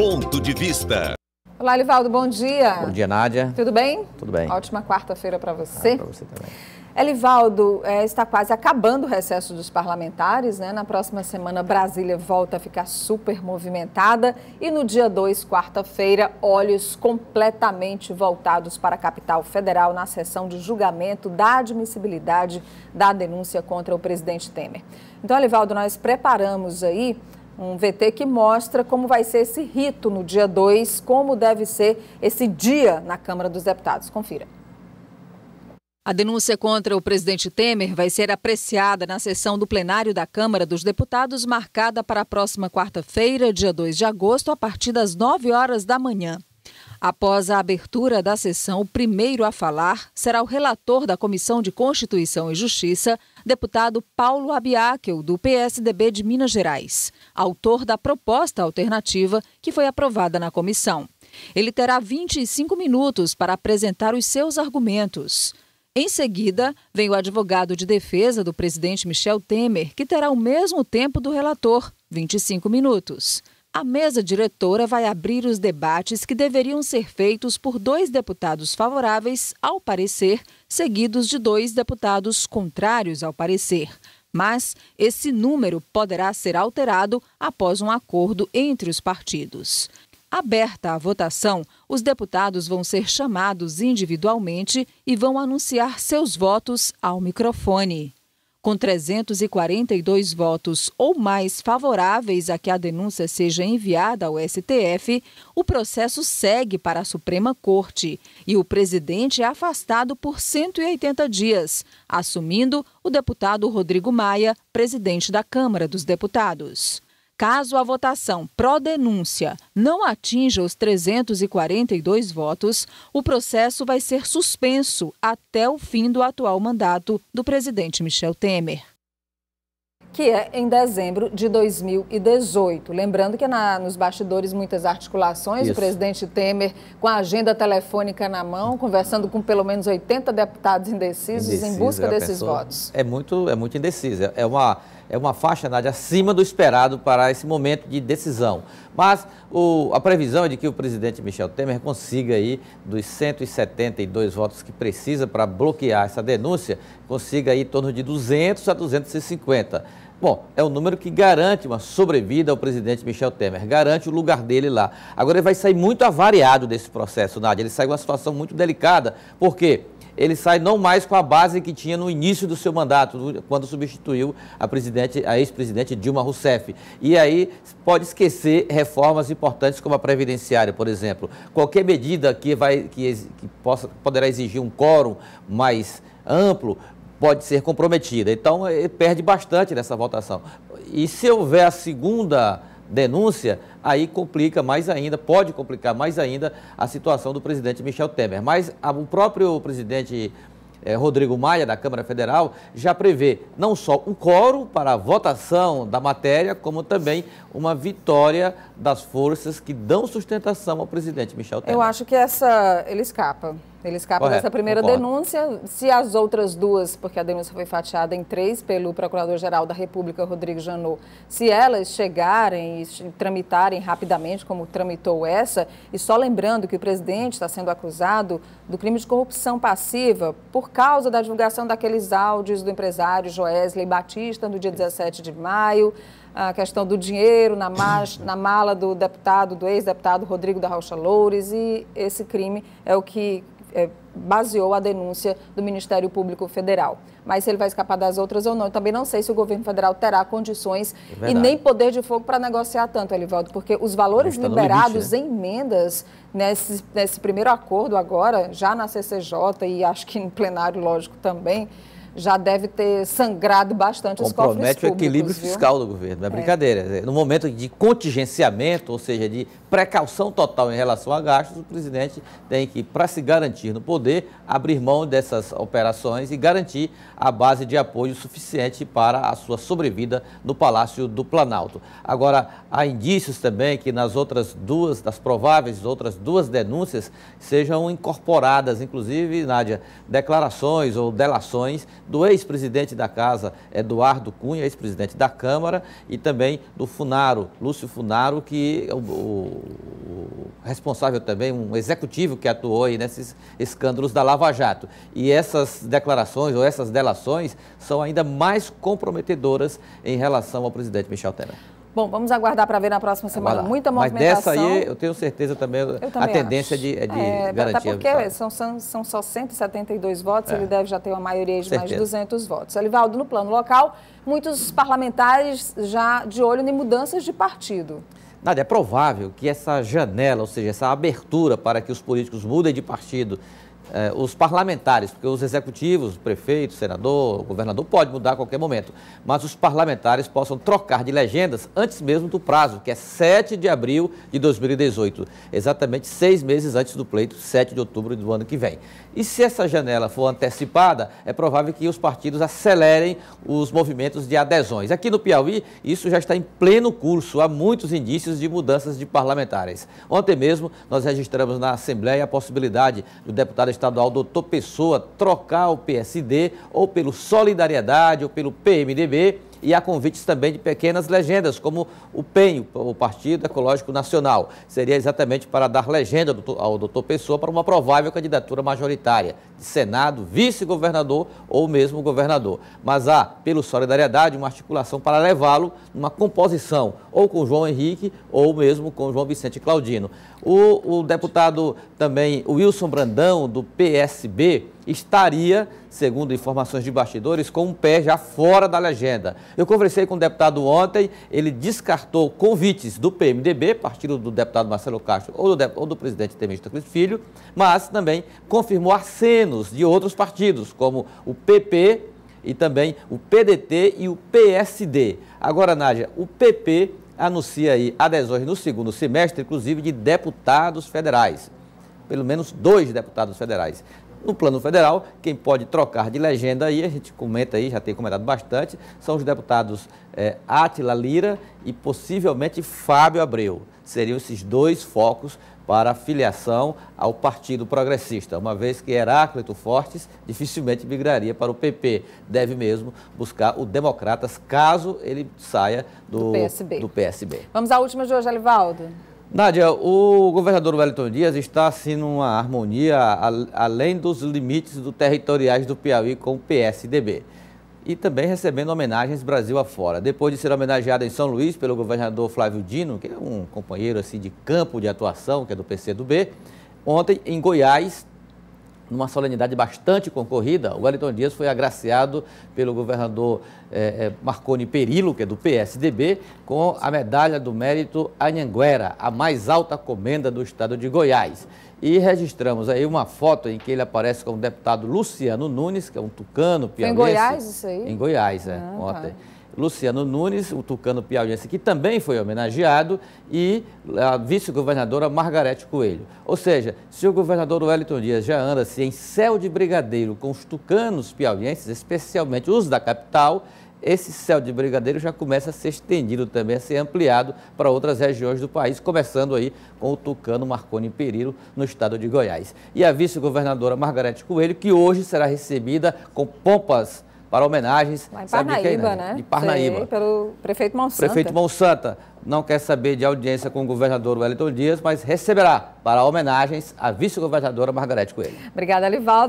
Ponto de Vista. Olá, Livaldo, bom dia. Bom dia, Nádia. Tudo bem? Tudo bem. Ótima quarta-feira para ah, você. Ah, para você também. Elivaldo, é, é, está quase acabando o recesso dos parlamentares, né? Na próxima semana, Brasília volta a ficar super movimentada. E no dia 2, quarta-feira, olhos completamente voltados para a capital federal na sessão de julgamento da admissibilidade da denúncia contra o presidente Temer. Então, Elivaldo, nós preparamos aí um VT que mostra como vai ser esse rito no dia 2, como deve ser esse dia na Câmara dos Deputados. Confira. A denúncia contra o presidente Temer vai ser apreciada na sessão do plenário da Câmara dos Deputados, marcada para a próxima quarta-feira, dia 2 de agosto, a partir das 9 horas da manhã. Após a abertura da sessão, o primeiro a falar será o relator da Comissão de Constituição e Justiça, deputado Paulo Abiakel, do PSDB de Minas Gerais, autor da proposta alternativa que foi aprovada na comissão. Ele terá 25 minutos para apresentar os seus argumentos. Em seguida, vem o advogado de defesa do presidente Michel Temer, que terá o mesmo tempo do relator, 25 minutos. A mesa diretora vai abrir os debates que deveriam ser feitos por dois deputados favoráveis ao parecer, seguidos de dois deputados contrários ao parecer. Mas esse número poderá ser alterado após um acordo entre os partidos. Aberta a votação, os deputados vão ser chamados individualmente e vão anunciar seus votos ao microfone com 342 votos ou mais favoráveis a que a denúncia seja enviada ao STF, o processo segue para a Suprema Corte e o presidente é afastado por 180 dias, assumindo o deputado Rodrigo Maia, presidente da Câmara dos Deputados. Caso a votação pró-denúncia não atinja os 342 votos, o processo vai ser suspenso até o fim do atual mandato do presidente Michel Temer. Que é em dezembro de 2018. Lembrando que na, nos bastidores muitas articulações, Isso. o presidente Temer com a agenda telefônica na mão, conversando com pelo menos 80 deputados indecisos Indecisa, em busca é desses pessoa, votos. É muito, é muito indeciso. É, é uma é uma faixa, Nádia, acima do esperado para esse momento de decisão. Mas o, a previsão é de que o presidente Michel Temer consiga aí, dos 172 votos que precisa para bloquear essa denúncia, consiga aí em torno de 200 a 250. Bom, é um número que garante uma sobrevida ao presidente Michel Temer, garante o lugar dele lá. Agora ele vai sair muito avariado desse processo, Nádia. Ele sai de uma situação muito delicada, porque ele sai não mais com a base que tinha no início do seu mandato, quando substituiu a, presidente, a ex-presidente Dilma Rousseff. E aí pode esquecer reformas importantes como a previdenciária, por exemplo. Qualquer medida que, vai, que, que possa, poderá exigir um quórum mais amplo pode ser comprometida. Então, perde bastante nessa votação. E se houver a segunda denúncia, aí complica mais ainda, pode complicar mais ainda a situação do presidente Michel Temer. Mas a, o próprio presidente eh, Rodrigo Maia, da Câmara Federal, já prevê não só um coro para a votação da matéria, como também uma vitória das forças que dão sustentação ao presidente Michel Temer. Eu acho que essa ele escapa. Ele escapa Correto, dessa primeira concordo. denúncia. Se as outras duas, porque a denúncia foi fatiada em três pelo Procurador-Geral da República, Rodrigo Janot, se elas chegarem e tramitarem rapidamente, como tramitou essa, e só lembrando que o presidente está sendo acusado do crime de corrupção passiva por causa da divulgação daqueles áudios do empresário Joesley Batista no dia 17 de maio, a questão do dinheiro na, na mala do deputado, do ex-deputado Rodrigo da Rocha Loures, e esse crime é o que é, baseou a denúncia do Ministério Público Federal. Mas se ele vai escapar das outras ou não, eu também não sei se o governo federal terá condições é e nem poder de fogo para negociar tanto, Elivaldo, porque os valores liberados tá limite, né? em emendas nesse, nesse primeiro acordo agora, já na CCJ e acho que em plenário, lógico, também, já deve ter sangrado bastante os cofres públicos. Compromete o equilíbrio viu? fiscal do governo, não é, é, brincadeira. No momento de contingenciamento, ou seja, de precaução total em relação a gastos, o presidente tem que, para se garantir no poder, abrir mão dessas operações e garantir a base de apoio suficiente para a sua sobrevida no Palácio do Planalto. Agora, há indícios também que nas outras duas, das prováveis outras duas denúncias, sejam incorporadas, inclusive, Nádia, declarações ou delações do ex-presidente da Casa, Eduardo Cunha, ex-presidente da Câmara, e também do Funaro, Lúcio Funaro, que é o, o, o responsável também, um executivo que atuou aí nesses escândalos da Lava Jato. E essas declarações ou essas delações são ainda mais comprometedoras em relação ao presidente Michel Temer. Bom, vamos aguardar para ver na próxima é, semana Aguardar. muita movimentação. Mas dessa aí, eu tenho certeza também, a tendência é acho. de, é de é, garantir. Até porque são, são, são só 172 votos, é. ele deve já ter uma maioria de mais de 200 votos. Elivaldo, no plano local, muitos parlamentares já de olho em mudanças de partido. Nada, é provável que essa janela, ou seja, essa abertura para que os políticos mudem de partido é, os parlamentares, porque os executivos, prefeito, senador, governador, pode mudar a qualquer momento, mas os parlamentares possam trocar de legendas antes mesmo do prazo, que é 7 de abril de 2018, exatamente seis meses antes do pleito, 7 de outubro do ano que vem. E se essa janela for antecipada, é provável que os partidos acelerem os movimentos de adesões. Aqui no Piauí, isso já está em pleno curso, há muitos indícios de mudanças de parlamentares. Ontem mesmo, nós registramos na Assembleia a possibilidade do deputado estadual Doutor Pessoa trocar o PSD ou pelo Solidariedade ou pelo PMDB e há convites também de pequenas legendas, como o PEN, o Partido Ecológico Nacional. Seria exatamente para dar legenda ao doutor Pessoa para uma provável candidatura majoritária de Senado, vice-governador ou mesmo governador. Mas há, pelo Solidariedade, uma articulação para levá-lo numa composição ou com João Henrique ou mesmo com João Vicente Claudino. O, o deputado também, Wilson Brandão, do PSB, estaria, segundo informações de bastidores, com um pé já fora da legenda. Eu conversei com o deputado ontem, ele descartou convites do PMDB, partido do deputado Marcelo Castro ou do, ou do presidente Temista Cris Filho, mas também confirmou acenos de outros partidos, como o PP e também o PDT e o PSD. Agora, Nádia, o PP anuncia aí adesões no segundo semestre, inclusive de deputados federais. Pelo menos dois deputados federais. No plano federal, quem pode trocar de legenda aí, a gente comenta aí, já tem comentado bastante, são os deputados é, eh, Atila Lira e possivelmente Fábio Abreu. Seriam esses dois focos para filiação ao Partido Progressista, uma vez que Heráclito Fortes dificilmente migraria para o PP. Deve mesmo buscar o Democratas, caso ele saia do, do, PSB. do PSB. Vamos à última de hoje, Alivaldo. Nádia, o governador Wellington Dias está assim numa harmonia além dos limites do territoriais do Piauí com o PSDB e também recebendo homenagens Brasil afora. Depois de ser homenageado em São Luís pelo governador Flávio Dino, que é um companheiro assim de campo de atuação, que é do PCdoB, ontem em Goiás numa solenidade bastante concorrida, o Wellington Dias foi agraciado pelo governador eh, eh Marconi Perillo, que é do PSDB, com a medalha do mérito Anhanguera, a mais alta comenda do estado de Goiás. E registramos aí uma foto em que ele aparece com o deputado Luciano Nunes, que é um tucano, pianista. Em Goiás isso aí? Em Goiás, é, ah, ontem. Tá. Luciano Nunes, o tucano piauiense, que também foi homenageado, e a vice-governadora Margarete Coelho. Ou seja, se o governador Wellington Dias já anda-se assim, em céu de brigadeiro com os tucanos piauienses, especialmente os da capital, esse céu de brigadeiro já começa a ser estendido também, a ser ampliado para outras regiões do país, começando aí com o Tucano Marconi Perillo, no estado de Goiás. E a vice-governadora Margarete Coelho, que hoje será recebida com pompas para homenagens Lá em Parnaíba, né? né? De Parnaíba. Sim, pelo prefeito Monsanto. Prefeito Monsanto não quer saber de audiência com o governador Wellington Dias, mas receberá para homenagens a vice-governadora Margarete Coelho. Obrigada, Livaldo.